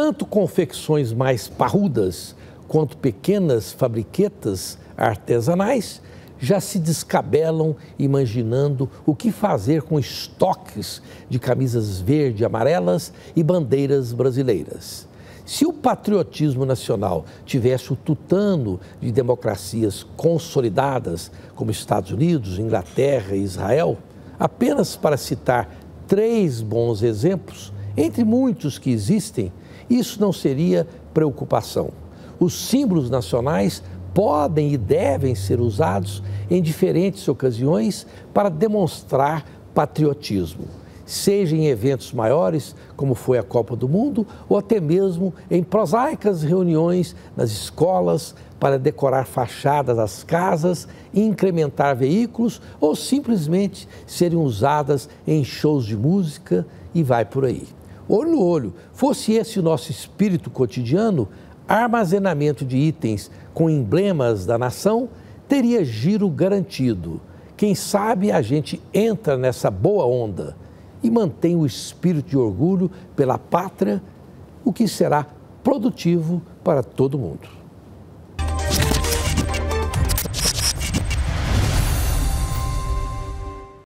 tanto confecções mais parrudas quanto pequenas fabriquetas artesanais já se descabelam imaginando o que fazer com estoques de camisas verde, amarelas e bandeiras brasileiras. Se o patriotismo nacional tivesse o tutano de democracias consolidadas, como Estados Unidos, Inglaterra e Israel, apenas para citar três bons exemplos, entre muitos que existem, isso não seria preocupação. Os símbolos nacionais podem e devem ser usados em diferentes ocasiões para demonstrar patriotismo, seja em eventos maiores, como foi a Copa do Mundo, ou até mesmo em prosaicas reuniões nas escolas para decorar fachadas das casas, incrementar veículos ou simplesmente serem usadas em shows de música e vai por aí olho no olho. Fosse esse o nosso espírito cotidiano, armazenamento de itens com emblemas da nação teria giro garantido. Quem sabe a gente entra nessa boa onda e mantém o espírito de orgulho pela pátria, o que será produtivo para todo mundo.